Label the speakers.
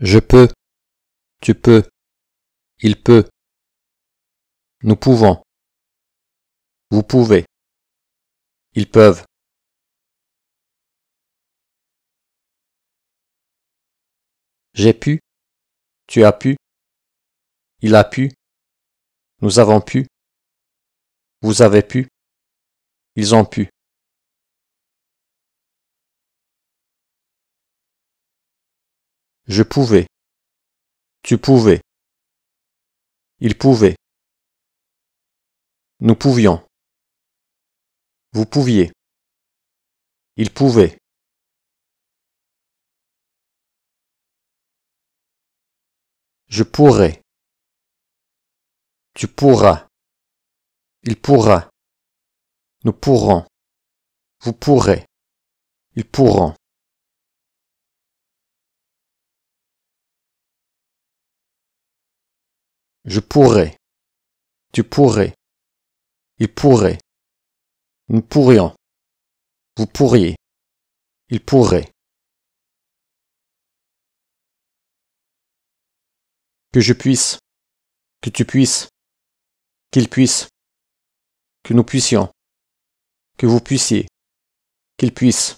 Speaker 1: Je peux. Tu peux. Il peut. Nous pouvons. Vous pouvez. Ils peuvent. J'ai pu. Tu as pu. Il a pu. Nous avons pu. Vous avez pu. Ils ont pu. Je pouvais. Tu pouvais. Il pouvait. Nous pouvions. Vous pouviez. Il pouvait. Je pourrais. Tu pourras. Il pourra. Nous pourrons. Vous pourrez. Ils pourront. Je pourrais. Tu pourrais. Il pourrait. Nous pourrions. Vous pourriez. Il pourrait. Que je puisse. Que tu puisses. Qu'il puisse. Que nous puissions. Que vous puissiez. Qu'il puisse.